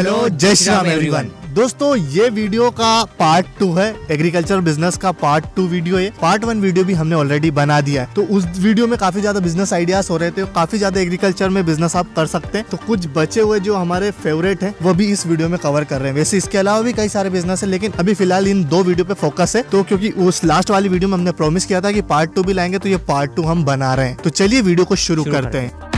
Hello जय Shri Ram everyone दोस्तों ये वीडियो का पार्ट टू है एग्रीकल्चर बिजनेस का पार्ट टू वीडियो है पार्ट वन वीडियो भी हमने ऑलरेडी बना दिया है तो उस वीडियो में काफी ज्यादा बिजनेस आइडियाज हो रहे थे काफी ज्यादा एग्रीकल्चर में बिजनेस आप कर सकते हैं तो कुछ बचे हुए जो हमारे फेवरेट है वो भी इस वीडियो में कवर कर रहे हैं वैसे इसके अलावा भी कई सारे बिजनेस है लेकिन अभी फिलहाल इन दो वीडियो पे फोकस है तो क्योंकि उस लास्ट वाली वीडियो में हमने प्रोमिस किया था की पार्ट टू भी लाएंगे तो ये पार्ट टू हम बना रहे हैं तो चलिए वीडियो को शुरू करते हैं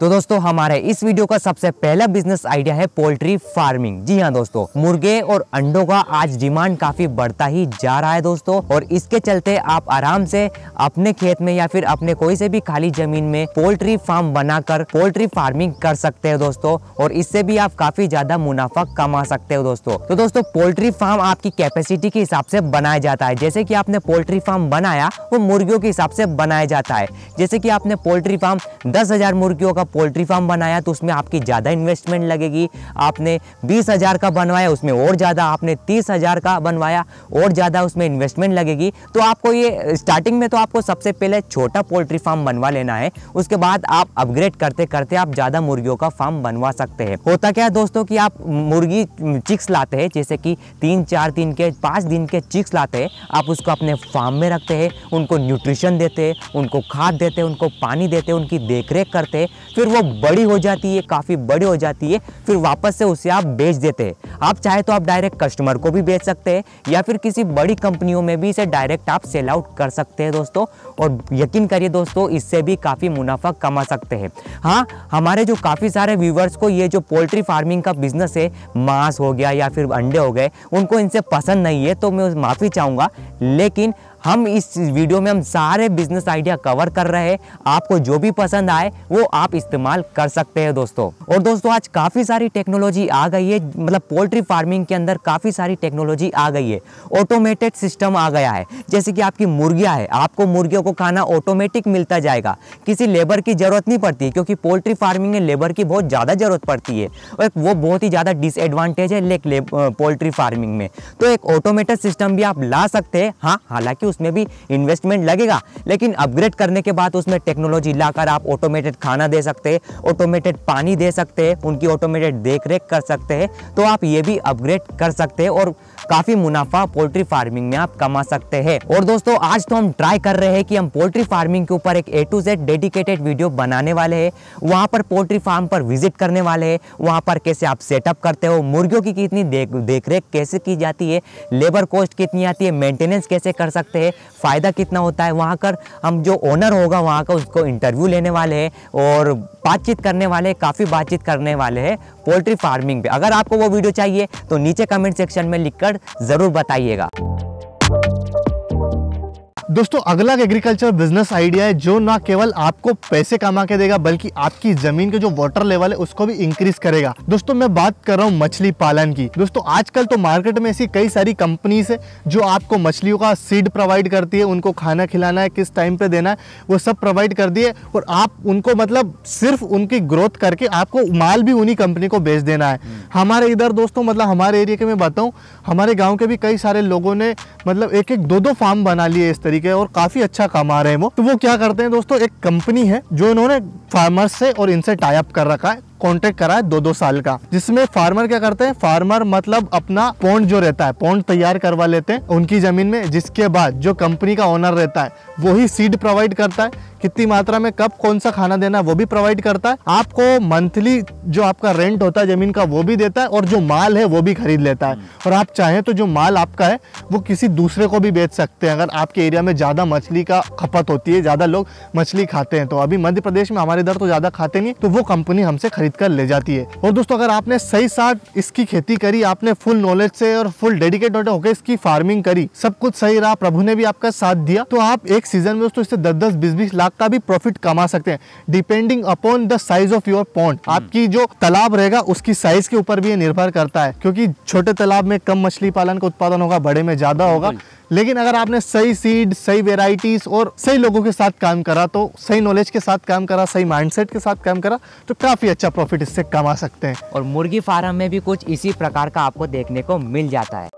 तो दोस्तों हमारे इस वीडियो का सबसे पहला बिजनेस आइडिया है पोल्ट्री फार्मिंग जी हाँ दोस्तों मुर्गे और अंडों का आज डिमांड काफी बढ़ता ही जा रहा है दोस्तों और इसके चलते आप आराम से अपने खेत में या फिर अपने कोई से भी खाली जमीन में पोल्ट्री फार्म बनाकर पोल्ट्री फार्मिंग कर सकते हो दोस्तों और इससे भी आप काफी ज्यादा मुनाफा कमा सकते हो दोस्तों तो दोस्तों पोल्ट्री फार्म आपकी कैपेसिटी के हिसाब से बनाया जाता है जैसे कि आपने पोल्ट्री फार्म बनाया वो मुर्गियों के हिसाब से बनाया जाता है जैसे कि आपने पोल्ट्री फार्म दस हजार मुर्गियों का पोल्ट्री फार्म बनाया तो उसमें आपकी ज़्यादा इन्वेस्टमेंट लगेगी आपने बीस हज़ार का बनवाया उसमें और ज़्यादा आपने तीस हज़ार का बनवाया और ज़्यादा उसमें इन्वेस्टमेंट लगेगी तो आपको ये स्टार्टिंग में तो आपको सबसे पहले छोटा पोल्ट्री फार्म बनवा लेना है उसके बाद आप अपग्रेड करते करते आप ज़्यादा मुर्गियों का फार्म बनवा सकते हैं होता क्या है दोस्तों कि आप मुर्गी चिक्स लाते हैं जैसे कि तीन चार दिन के पाँच दिन के चिक्स लाते हैं आप उसको अपने फार्म में रखते हैं उनको न्यूट्रिशन देते हैं उनको खाद देते हैं उनको पानी देते हैं उनकी देखरेख करते हैं फिर वो बड़ी हो जाती है काफ़ी बड़ी हो जाती है फिर वापस से उसे आप बेच देते हैं आप चाहे तो आप डायरेक्ट कस्टमर को भी बेच सकते हैं या फिर किसी बड़ी कंपनियों में भी इसे डायरेक्ट आप सेल आउट कर सकते हैं दोस्तों और यकीन करिए दोस्तों इससे भी काफ़ी मुनाफा कमा सकते हैं हाँ हमारे जो काफ़ी सारे व्यूवर्स को ये जो पोल्ट्री फार्मिंग का बिजनेस है मांस हो गया या फिर अंडे हो गए उनको इनसे पसंद नहीं है तो मैं माफ़ी चाहूँगा लेकिन हम इस वीडियो में हम सारे बिजनेस आइडिया कवर कर रहे हैं आपको जो भी पसंद आए वो आप इस्तेमाल कर सकते हैं दोस्तों और दोस्तों आज काफ़ी सारी टेक्नोलॉजी आ गई है मतलब पोल्ट्री फार्मिंग के अंदर काफ़ी सारी टेक्नोलॉजी आ गई है ऑटोमेटेड सिस्टम आ गया है जैसे कि आपकी मुर्गियाँ है आपको मुर्गियों को खाना ऑटोमेटिक मिलता जाएगा किसी लेबर की ज़रूरत नहीं पड़ती क्योंकि पोल्ट्री फार्मिंग में लेबर की बहुत ज़्यादा ज़रूरत पड़ती है और वो बहुत ही ज़्यादा डिसएडवांटेज है पोल्ट्री फार्मिंग में तो एक ऑटोमेटेड सिस्टम भी आप ला सकते हैं हाँ हालांकि उसमें भी इन्वेस्टमेंट लगेगा लेकिन अपग्रेड करने के बाद उसमें टेक्नोलॉजी लाकर आप ऑटोमेटेड खाना दे सकते हैं ऑटोमेटेड पानी दे सकते हैं उनकी ऑटोमेटेड देख कर सकते हैं तो आप ये भी अपग्रेड कर सकते हैं और काफ़ी मुनाफा पोल्ट्री फार्मिंग में आप कमा सकते हैं और दोस्तों आज तो हम ट्राई कर रहे हैं कि हम पोल्ट्री फार्मिंग के ऊपर एक A to Z dedicated video बनाने वाले हैं वहाँ पर पोल्ट्री फार्म पर विजिट करने वाले हैं वहाँ पर कैसे आप सेटअप करते हो मुर्गियों की कितनी देख कैसे की जाती है लेबर कॉस्ट कितनी आती है मेंटेनेंस कैसे कर सकते हैं है फ़ायदा कितना होता है वहाँ कर हम जो ओनर होगा वहाँ का उसको इंटरव्यू लेने वाले हैं और बातचीत करने वाले काफ़ी बातचीत करने वाले हैं पोल्ट्री फार्मिंग पे अगर आपको वो वीडियो चाहिए तो नीचे कमेंट सेक्शन में लिखकर ज़रूर बताइएगा दोस्तों अगला एग्रीकल्चर बिजनेस आइडिया है जो ना केवल आपको पैसे कमा के देगा बल्कि आपकी जमीन के जो वाटर लेवल है उसको भी इंक्रीज करेगा दोस्तों मैं बात कर रहा हूँ मछली पालन की दोस्तों आजकल तो मार्केट में ऐसी कई सारी कंपनीज है जो आपको मछलियों का सीड प्रोवाइड करती है उनको खाना खिलाना है किस टाइम पे देना है वो सब प्रोवाइड कर दिए और आप उनको मतलब सिर्फ उनकी ग्रोथ करके आपको माल भी उन्हीं कंपनी को बेच देना है हम्म। हमारे इधर दोस्तों मतलब हमारे एरिया के मैं बताऊँ हमारे गाँव के भी कई सारे लोगों ने मतलब एक एक दो दो फार्म बना लिए इस तरीके और काफ़ी अच्छा कमा रहे हैं वो तो वो क्या करते हैं दोस्तों एक कंपनी है जो इन्होंने फार्मर्स से और इनसे टाइप कर रखा है कॉन्ट्रैक्ट करा है दो दो साल का जिसमें फार्मर क्या करते हैं फार्मर मतलब अपना पॉन्ड जो रहता है पॉन्ड तैयार करवा लेते हैं उनकी जमीन में जिसके बाद जो कंपनी का ओनर रहता है वही सीड प्रोवाइड करता है कितनी मात्रा में कब कौन सा खाना देना है वो भी प्रोवाइड करता है आपको मंथली जो आपका रेंट होता है जमीन का वो भी देता है और जो माल है वो भी खरीद लेता है हम्म। और आप चाहें तो जो माल आपका है वो किसी दूसरे को भी बेच सकते हैं अगर आपके एरिया में ज़्यादा मछली का खपत होती है ज़्यादा लोग मछली खाते हैं तो अभी मध्य प्रदेश में हमारे इधर तो ज़्यादा खाते नहीं तो वो कंपनी हमसे खरीद खरीद कर ले जाती है और दोस्तों अगर आपने सही साथ इसकी खेती करी आपने फुल नॉलेज से और फुल डेडिकेटेड होकर इसकी फार्मिंग करी सब कुछ सही रहा प्रभु ने भी आपका साथ दिया तो आप एक सीजन में दोस्तों इससे दस दस बीस बीस लाख का भी प्रॉफिट कमा सकते हैं depending upon the size of your pond आपकी जो तालाब रहेगा उसकी साइज के ऊपर भी ये निर्भर करता है क्योंकि छोटे तालाब में कम मछली पालन का उत्पादन होगा बड़े में ज्यादा होगा लेकिन अगर आपने सही सीड सही वेराइटीज़ और सही लोगों के साथ काम करा तो सही नॉलेज के साथ काम करा सही माइंडसेट के साथ काम करा तो काफ़ी अच्छा प्रॉफिट इससे कमा सकते हैं और मुर्गी फार्म में भी कुछ इसी प्रकार का आपको देखने को मिल जाता है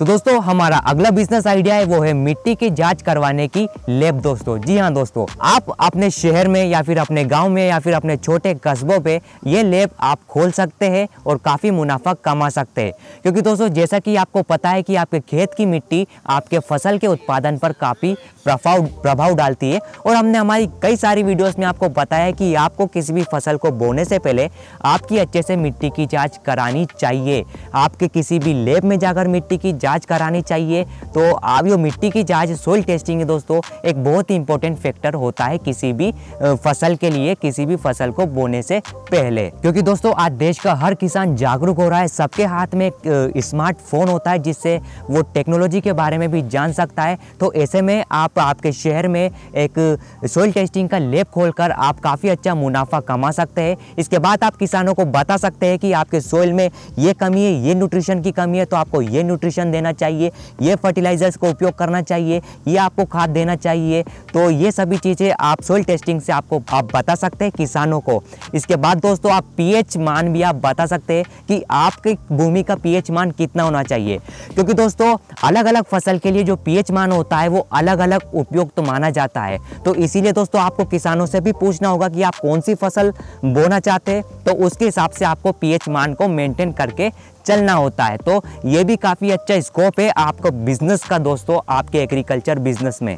तो दोस्तों हमारा अगला बिजनेस आइडिया है वो है मिट्टी की जांच करवाने की लेब दोस्तों जी हाँ दोस्तों आप अपने शहर में या फिर अपने गांव में या फिर अपने छोटे कस्बों पे ये लेब आप खोल सकते हैं और काफ़ी मुनाफा कमा सकते हैं क्योंकि दोस्तों जैसा कि आपको पता है कि आपके खेत की मिट्टी आपके फसल के उत्पादन पर काफ़ी प्रभाव प्रभाव डालती है और हमने हमारी कई सारी वीडियोज़ में आपको बताया है कि आपको किसी भी फसल को बोने से पहले आपकी अच्छे से मिट्टी की जाँच करानी चाहिए आपके किसी भी लेब में जाकर मिट्टी की जाँच जांच करानी चाहिए तो आप यो मिट्टी की जांच सोइल टेस्टिंग दोस्तों एक बहुत ही इंपॉर्टेंट फैक्टर होता है किसी भी फसल के लिए किसी भी फसल को बोने से पहले क्योंकि दोस्तों आज देश का हर किसान जागरूक हो रहा है सबके हाथ में स्मार्टफोन होता है जिससे वो टेक्नोलॉजी के बारे में भी जान सकता है तो ऐसे में आप आपके शहर में एक सोइल टेस्टिंग का लेब खोलकर आप काफ़ी अच्छा मुनाफा कमा सकते हैं इसके बाद आप किसानों को बता सकते हैं कि आपके सोइल में ये कमी है ये न्यूट्रिशन की कमी है तो आपको ये न्यूट्रिशन देना देना चाहिए ये फर्टिलाइज़र्स का उपयोग करना चाहिए ये आपको खाद देना चाहिए तो ये सभी चीज़ें आप सोइल टेस्टिंग से आपको आप बता सकते हैं किसानों को इसके बाद दोस्तों आप पी मान भी आप बता सकते हैं कि आपकी भूमि का पी मान कितना होना चाहिए क्योंकि दोस्तों अलग अलग फसल के लिए जो पी मान होता है वो अलग अलग उपयुक्त तो माना जाता है तो इसीलिए दोस्तों आपको किसानों से भी पूछना होगा कि आप कौन सी फसल बोना चाहते हैं तो उसके हिसाब से आपको पीएच मान को मेंटेन करके चलना होता है तो ये भी काफ़ी अच्छा स्कोप है आपको बिजनेस का दोस्तों आपके एग्रीकल्चर बिजनेस में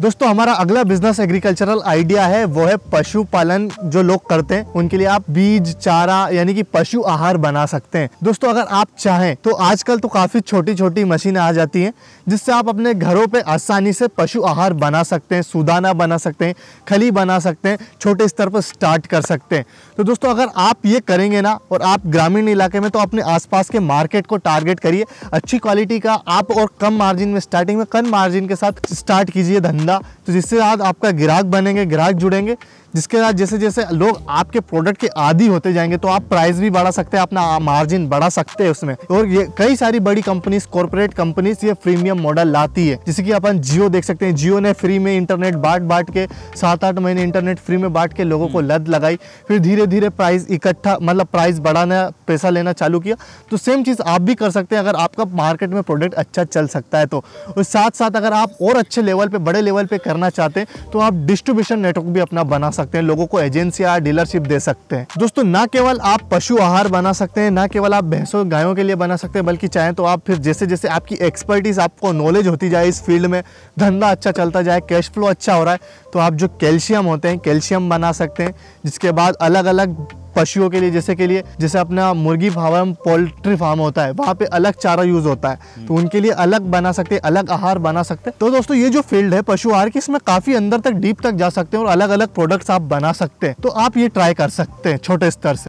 दोस्तों हमारा अगला बिजनेस एग्रीकल्चरल आइडिया है वो है पशुपालन जो लोग करते हैं उनके लिए आप बीज चारा यानी कि पशु आहार बना सकते हैं दोस्तों अगर आप चाहें तो आजकल तो काफ़ी छोटी छोटी मशीन आ जाती हैं जिससे आप अपने घरों पे आसानी से पशु आहार बना सकते हैं सुदाना बना सकते हैं खली बना सकते हैं छोटे स्तर पर स्टार्ट कर सकते हैं तो दोस्तों अगर आप ये करेंगे ना और आप ग्रामीण इलाके में तो अपने आसपास के मार्केट को टारगेट करिए अच्छी क्वालिटी का आप और कम मार्जिन में स्टार्टिंग में कम मार्जिन के साथ स्टार्ट कीजिए धन्यवाद धंधा तो जिससे आपका ग्राहक बनेंगे ग्राहक जुड़ेंगे जिसके साथ जैसे जैसे लोग आपके प्रोडक्ट के आदि होते जाएंगे तो आप प्राइस भी बढ़ा सकते हैं अपना मार्जिन बढ़ा सकते हैं उसमें और ये कई सारी बड़ी कंपनीज कॉर्पोरेट कंपनीज ये प्रीमियम मॉडल लाती है जैसे कि अपन जियो देख सकते हैं जियो ने फ्री में इंटरनेट बांट बांट के सात आठ महीने इंटरनेट फ्री में बांट के लोगों को हम्म। लद लगाई फिर धीरे धीरे प्राइस इकट्ठा मतलब प्राइस बढ़ाना पैसा लेना चालू किया तो सेम चीज़ आप भी कर सकते हैं अगर आपका मार्केट में प्रोडक्ट अच्छा चल सकता है तो और साथ साथ अगर आप और अच्छे लेवल पर बड़े लेवल पर करना चाहते हैं तो आप डिस्ट्रीब्यूशन नेटवर्क भी अपना बना सकते सकते हैं लोगों को एजेंसिया डीलरशिप दे सकते हैं दोस्तों ना केवल आप पशु आहार बना सकते हैं ना केवल आप भैंसों गायों के लिए बना सकते हैं बल्कि चाहे तो आप फिर जैसे जैसे आपकी एक्सपर्टीज़ आपको नॉलेज होती जाए इस फील्ड में धंधा अच्छा चलता जाए कैश फ्लो अच्छा हो रहा है तो आप जो कैल्शियम होते हैं कैल्शियम बना सकते हैं जिसके बाद अलग अलग पशुओं के लिए जैसे के लिए जैसे अपना मुर्गी फार्म पोल्ट्री फार्म होता है वहाँ पे अलग चारा यूज होता है तो हम्म। उनके लिए अलग बना सकते हैं अलग आहार बना सकते हैं तो दोस्तों ये जो फील्ड है पशु आहार की इसमें काफी अंदर तक डीप तक जा सकते हैं और अलग अलग प्रोडक्ट्स आप बना सकते हैं तो आप ये ट्राई कर सकते हैं छोटे स्तर से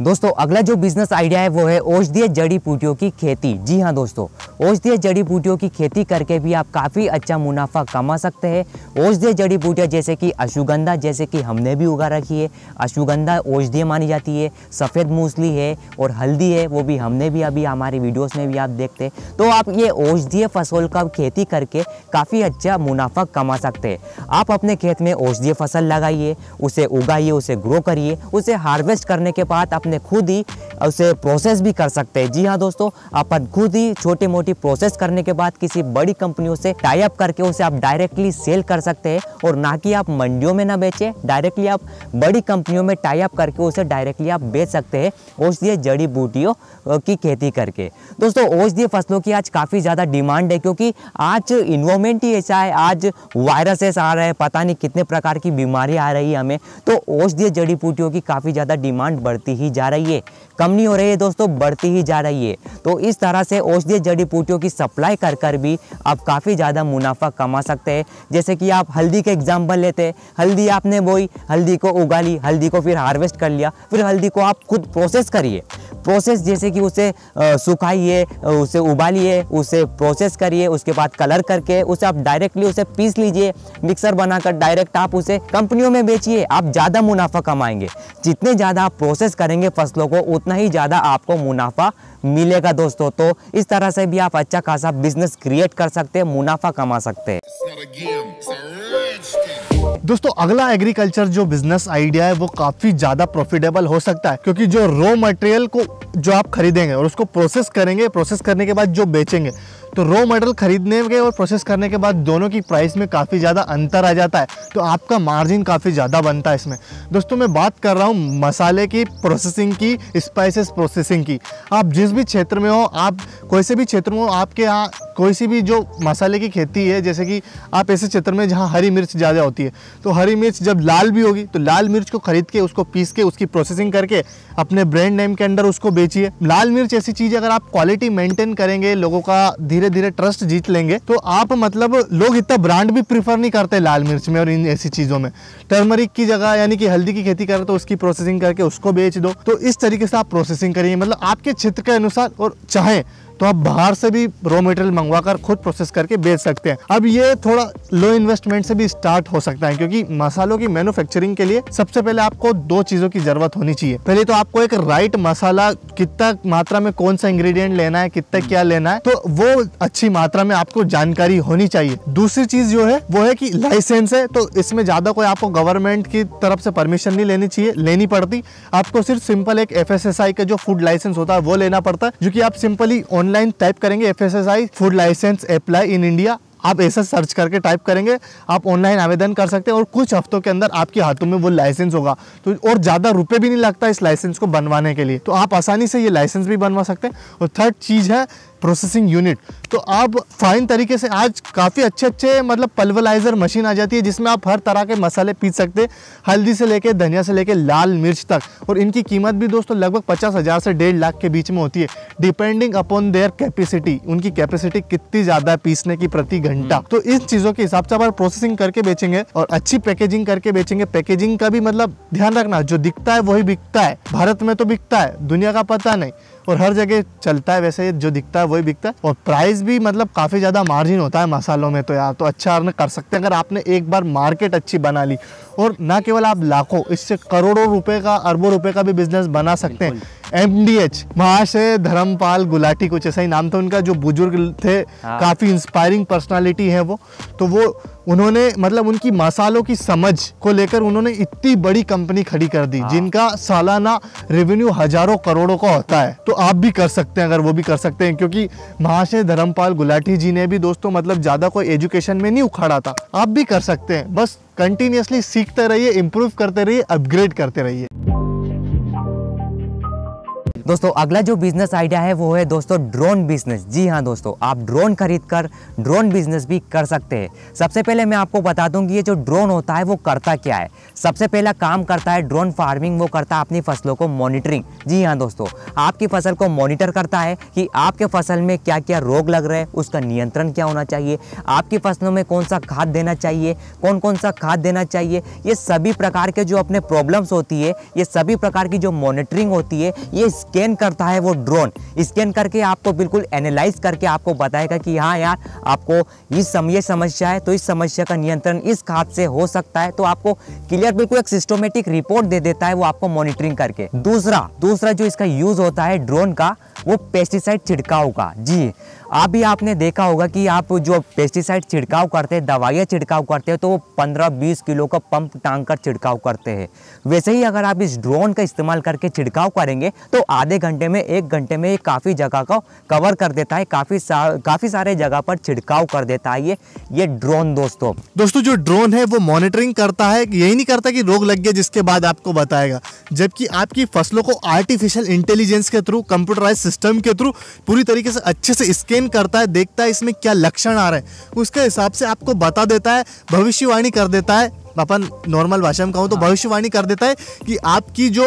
दोस्तों अगला जो बिजनेस आइडिया है वो है औषधीय जड़ी बूटियों की खेती जी हाँ दोस्तों औषधीय जड़ी बूटियों की खेती करके भी आप काफ़ी अच्छा मुनाफा कमा सकते हैं औषधीय जड़ी बूटियाँ जैसे कि अश्वगंधा जैसे कि हमने भी उगा रखी है अश्वगंधा औषधीय मानी जाती है सफ़ेद मूसली है और हल्दी है वो भी हमने भी अभी हमारे वीडियोज़ में भी आप देखते हैं तो आप ये औषधीय फसल का खेती करके काफ़ी अच्छा मुनाफा कमा सकते हैं आप अपने खेत में औषधीय फसल लगाइए उसे उगाइए उसे ग्रो करिए उसे हार्वेस्ट करने के बाद साथ अपने खुद ही उसे प्रोसेस भी कर सकते हैं जी हाँ दोस्तों अपन खुद ही छोटी मोटी प्रोसेस करने के बाद किसी बड़ी कंपनियों से टाइप करके उसे आप डायरेक्टली सेल कर सकते हैं और ना कि आप मंडियों में ना बेचें डायरेक्टली आप बड़ी कंपनियों में टाइप करके उसे डायरेक्टली आप बेच सकते हैं औषधीय जड़ी बूटियों की खेती करके दोस्तों औषधीय फसलों की आज काफ़ी ज़्यादा डिमांड है क्योंकि आज इन्वामेंट ही ऐसा है आज वायरसेस आ रहे हैं पता नहीं कितने प्रकार की बीमारी आ रही है हमें तो औषधीय जड़ी बूटियों की काफ़ी ज़्यादा डिमांड बढ़ती ही ही जा रही है कम नहीं हो रही है दोस्तों बढ़ती ही जा रही है तो इस तरह से औषधीय जड़ी बूटियों की सप्लाई कर कर भी आप काफ़ी ज़्यादा मुनाफा कमा सकते हैं जैसे कि आप हल्दी का एग्जाम्पल लेते हैं हल्दी आपने बोई हल्दी को उगा ली हल्दी को फिर हार्वेस्ट कर लिया फिर हल्दी को आप खुद प्रोसेस करिए प्रोसेस जैसे कि उसे सुखाइए उसे उबालिए उसे प्रोसेस करिए उसके बाद कलर करके उसे आप डायरेक्टली उसे पीस लीजिए मिक्सर बनाकर डायरेक्ट आप उसे कंपनियों में बेचिए आप ज़्यादा मुनाफा कमाएंगे जितने ज़्यादा आप प्रोसेस करेंगे फसलों को उतना ही ज़्यादा आपको मुनाफा मिलेगा दोस्तों तो इस तरह से भी आप अच्छा खासा बिजनेस क्रिएट कर सकते हैं मुनाफा कमा सकते हैं दोस्तों अगला एग्रीकल्चर जो बिजनेस आइडिया है वो काफी ज्यादा प्रॉफिटेबल हो सकता है क्योंकि जो रॉ मटेरियल को जो आप खरीदेंगे और उसको प्रोसेस करेंगे प्रोसेस करने के बाद जो बेचेंगे तो रॉ मटेरियल खरीदने के और प्रोसेस करने के बाद दोनों की प्राइस में काफ़ी ज़्यादा अंतर आ जाता है तो आपका मार्जिन काफ़ी ज़्यादा बनता है इसमें दोस्तों मैं बात कर रहा हूँ मसाले की प्रोसेसिंग की स्पाइसेस प्रोसेसिंग की आप जिस भी क्षेत्र में हो आप कोई से भी क्षेत्र में हो आपके यहाँ कोई सी भी जो मसाले की खेती है जैसे कि आप ऐसे क्षेत्र में जहाँ हरी मिर्च ज़्यादा होती है तो हरी मिर्च जब लाल भी होगी तो लाल मिर्च को खरीद के उसको पीस के उसकी प्रोसेसिंग करके अपने ब्रांड नेम के अंडर उसको बेचिए लाल मिर्च ऐसी चीज़ अगर आप क्वालिटी मेंटेन करेंगे लोगों का धीरे धीरे धीरे ट्रस्ट जीत लेंगे तो आप मतलब लोग इतना ब्रांड भी प्रीफर नहीं करते लाल मिर्च में और इन ऐसी चीज़ों में टर्मरिक की जगह यानी कि हल्दी की खेती करें तो उसकी प्रोसेसिंग करके उसको बेच दो तो इस तरीके से आप प्रोसेसिंग करिए मतलब आपके क्षेत्र के अनुसार और चाहे तो आप बाहर से भी रॉ मटेरियल मंगवा कर खुद प्रोसेस करके बेच सकते हैं अब ये थोड़ा लो इन्वेस्टमेंट से भी स्टार्ट हो सकता है क्योंकि मसालों की मैन्युफैक्चरिंग के लिए सबसे पहले आपको दो चीज़ों की ज़रूरत होनी चाहिए पहले तो आपको एक राइट मसाला कितना मात्रा में कौन सा इंग्रेडिएंट लेना है कितना क्या लेना है तो वो अच्छी मात्रा में आपको जानकारी होनी चाहिए दूसरी चीज़ जो है वो है की लाइसेंस है तो इसमें ज़्यादा कोई आपको गवर्नमेंट की तरफ से परमिशन नहीं लेनी चाहिए लेनी पड़ती आपको सिर्फ सिंपल एक एफ का जो फूड लाइसेंस होता है वो लेना पड़ता है जो कि आप सिंपली ऑनलाइन टाइप करेंगे F S S I food licence apply in India आप ऐसा सर्च करके टाइप करेंगे आप ऑनलाइन आवेदन कर सकते हैं और कुछ हफ्तों के अंदर आपके हाथों में वो लाइसेंस होगा तो और ज़्यादा रुपए भी नहीं लगता इस लाइसेंस को बनवाने के लिए तो आप आसानी से ये लाइसेंस भी बनवा सकते हैं और थर्ड चीज़ है प्रोसेसिंग यूनिट तो आप फाइन तरीके से आज काफ़ी अच्छे अच्छे मतलब पल्वलाइज़र मशीन आ जाती है जिसमें आप हर तरह के मसाले पीस सकते हैं हल्दी से लेके धनिया से लेके लाल मिर्च तक और इनकी कीमत भी दोस्तों लगभग पचास हज़ार से डेढ़ लाख के बीच में होती है डिपेंडिंग अपॉन देयर कैपेसिटी उनकी कैपेसिटी कितनी ज़्यादा है पीसने की प्रति घंटा हम्म। तो इन चीज़ों के हिसाब से आप प्रोसेसिंग करके बेचेंगे और अच्छी पैकेजिंग करके बेचेंगे पैकेजिंग का भी मतलब ध्यान रखना जो दिखता है वही बिकता है भारत में तो बिकता है दुनिया का पता नहीं और हर जगह चलता है वैसे जो दिखता है वही बिकता है और प्राइस भी मतलब काफ़ी ज़्यादा मार्जिन होता है मसालों में तो यार तो अच्छा अर्न कर सकते हैं अगर आपने एक बार मार्केट अच्छी बना ली और ना केवल आप लाखों इससे करोड़ों रुपए का अरबों रुपए का भी बिजनेस बना सकते हैं एम डी एच से धर्मपाल गुलाटी कुछ ऐसा ही नाम था उनका जो बुजुर्ग थे हाँ। काफ़ी इंस्पायरिंग पर्सनालिटी है वो तो वो उन्होंने मतलब उनकी मसालों की समझ को लेकर उन्होंने इतनी बड़ी कंपनी खड़ी कर दी हाँ। जिनका सालाना रेवेन्यू हजारों करोड़ों का होता है तो आप भी कर सकते हैं अगर वो भी कर सकते हैं क्योंकि महाशय धर्मपाल गुलाटी जी ने भी दोस्तों मतलब ज़्यादा कोई एजुकेशन में नहीं उखाड़ा था आप भी कर सकते हैं बस कंटिन्यूसली सीखते रहिए इम्प्रूव करते रहिए अपग्रेड करते रहिए दोस्तों अगला जो बिजनेस आइडिया है वो है दोस्तों ड्रोन बिजनेस जी हाँ दोस्तों आप ड्रोन खरीद कर ड्रोन बिजनेस भी कर सकते हैं सबसे पहले मैं आपको बता दूंगी ये जो ड्रोन होता है वो करता क्या है सबसे पहला काम करता है ड्रोन फार्मिंग वो करता है अपनी फसलों को मॉनिटरिंग जी हाँ दोस्तों आपकी फसल को मॉनिटर करता है कि आपके फसल में क्या क्या रोग लग रहे हैं उसका नियंत्रण क्या होना चाहिए आपकी फसलों में कौन सा खाद देना चाहिए कौन कौन सा खाद देना चाहिए ये सभी प्रकार के जो अपने प्रॉब्लम्स होती है ये सभी प्रकार की जो मॉनिटरिंग होती है ये स्कैन करता है वो ड्रोन स्कैन करके आपको तो बिल्कुल एनालाइज करके आपको बताएगा कि हाँ यार आपको इस समय समस्या है तो इस समस्या का नियंत्रण इस खाद से हो सकता है तो आपको क्लियर बिल्कुल एक सिस्टोमेटिक रिपोर्ट दे देता है वो आपको मॉनिटरिंग करके दूसरा दूसरा जो इसका यूज होता है ड्रोन का वो पेस्टिसाइड छिड़काव का जी आप भी आपने देखा होगा कि आप जो पेस्टिसाइड छिड़काव करते हैं दवाइयाँ छिड़काव करते हैं तो 15 पंद्रह बीस किलो का पंप टांग कर छिड़काव करते हैं वैसे ही अगर आप इस ड्रोन का इस्तेमाल करके छिड़काव करेंगे तो आधे घंटे में एक घंटे में ये काफ़ी जगह को कवर कर देता है काफ़ी सा काफ़ी सारे जगह पर छिड़काव कर देता है ये ये ड्रोन दोस्तों दोस्तों जो ड्रोन है वो मॉनिटरिंग करता है यही नहीं करता कि रोग लग गया जिसके बाद आपको बताएगा जबकि आपकी फसलों को आर्टिफिशियल इंटेलिजेंस के थ्रू कंप्यूटराइज सिस्टम के थ्रू पूरी तरीके से अच्छे से स्कैन अध्ययन करता है देखता है इसमें क्या लक्षण आ रहे हैं उसके हिसाब से आपको बता देता है भविष्यवाणी कर देता है अपन नॉर्मल भाषा में कहूँ तो हाँ। भविष्यवाणी कर देता है कि आपकी जो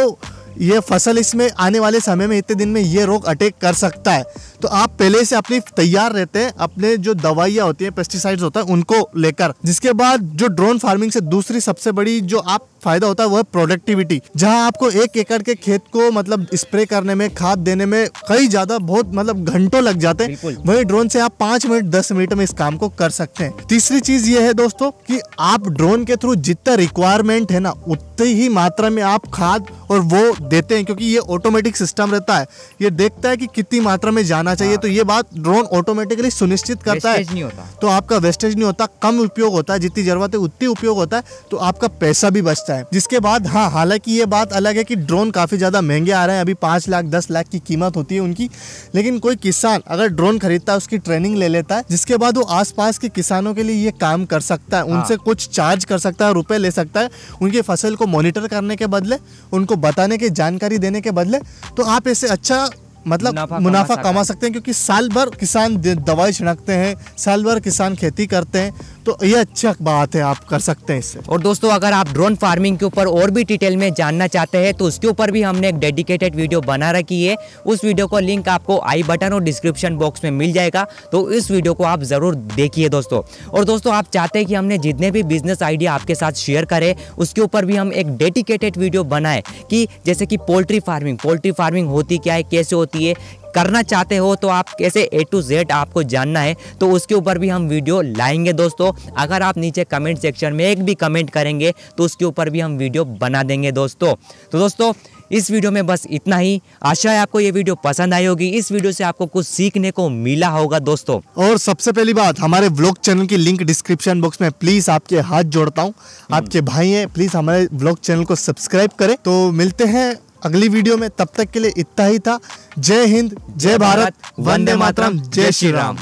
ये फसल इसमें आने वाले समय में इतने दिन में ये रोग अटैक कर सकता है तो आप पहले से अपनी तैयार रहते हैं अपने जो दवाइयाँ होती हैं पेस्टिसाइड्स होता है उनको लेकर जिसके बाद जो ड्रोन फार्मिंग से दूसरी सबसे बड़ी जो आप फायदा होता है वह प्रोडक्टिविटी जहाँ आपको एक एकड़ के खेत को मतलब स्प्रे करने में खाद देने में कई ज्यादा बहुत मतलब घंटों लग जाते हैं वही ड्रोन से आप पांच मिनट दस मिनट में इस काम को कर सकते हैं तीसरी चीज ये है दोस्तों की आप ड्रोन के थ्रू जितना रिक्वायरमेंट है ना उतनी ही मात्रा में आप खाद और वो देते हैं क्योंकि ये ऑटोमेटिक सिस्टम रहता है ये देखता है कि कितनी मात्रा में जाना चाहिए हाँ। तो ये बात ड्रोन ऑटोमेटिकली सुनिश्चित करता है तो आपका वेस्टेज नहीं होता कम उपयोग होता है जितनी जरूरत है उतनी उपयोग होता है तो आपका पैसा भी बचता है सकता है जिसके बाद हाँ हालांकि ये बात अलग है कि ड्रोन काफ़ी ज़्यादा महंगे आ रहे हैं अभी पाँच लाख दस लाख की कीमत होती है उनकी लेकिन कोई किसान अगर ड्रोन खरीदता है उसकी ट्रेनिंग ले लेता है जिसके बाद वो आसपास के किसानों के लिए ये काम कर सकता है उनसे हाँ। कुछ चार्ज कर सकता है रुपये ले सकता है उनकी फसल को मॉनिटर करने के बदले उनको बताने की जानकारी देने के बदले तो आप इसे अच्छा मतलब मुनाफा, मुनाफा कमा सकते हैं क्योंकि साल भर किसान दवाई छिड़कते हैं साल भर किसान खेती करते हैं तो ये अच्छा बात है आप कर सकते हैं इससे और दोस्तों अगर आप ड्रोन फार्मिंग के ऊपर और भी डिटेल में जानना चाहते हैं तो उसके ऊपर भी हमने एक डेडिकेटेड वीडियो बना रखी है उस वीडियो का लिंक आपको आई बटन और डिस्क्रिप्शन बॉक्स में मिल जाएगा तो इस वीडियो को आप ज़रूर देखिए दोस्तों और दोस्तों आप चाहते हैं कि हमने जितने भी बिजनेस आइडिया आपके साथ शेयर करें उसके ऊपर भी हम एक डेडिकेटेड वीडियो बनाए कि जैसे कि पोल्ट्री फार्मिंग पोल्ट्री फार्मिंग होती क्या है कैसे होती है करना चाहते हो तो आप कैसे ए टू जेड आपको जानना है तो उसके ऊपर भी हम वीडियो लाएंगे दोस्तों अगर आप नीचे कमेंट सेक्शन में एक भी कमेंट करेंगे तो उसके ऊपर भी हम वीडियो बना देंगे दोस्तों तो दोस्तों इस वीडियो में बस इतना ही आशा है आपको ये वीडियो पसंद आई होगी इस वीडियो से आपको कुछ सीखने को मिला होगा दोस्तों और सबसे पहली बात हमारे ब्लॉग चैनल की लिंक डिस्क्रिप्शन बॉक्स में प्लीज आपके हाथ जोड़ता हूँ हम्म। आपके भाई हैं प्लीज हमारे ब्लॉग चैनल को सब्सक्राइब करें तो मिलते हैं अगली वीडियो में तब तक के लिए इतना ही था जय हिंद जय भारत वंदे मातरम जय श्री राम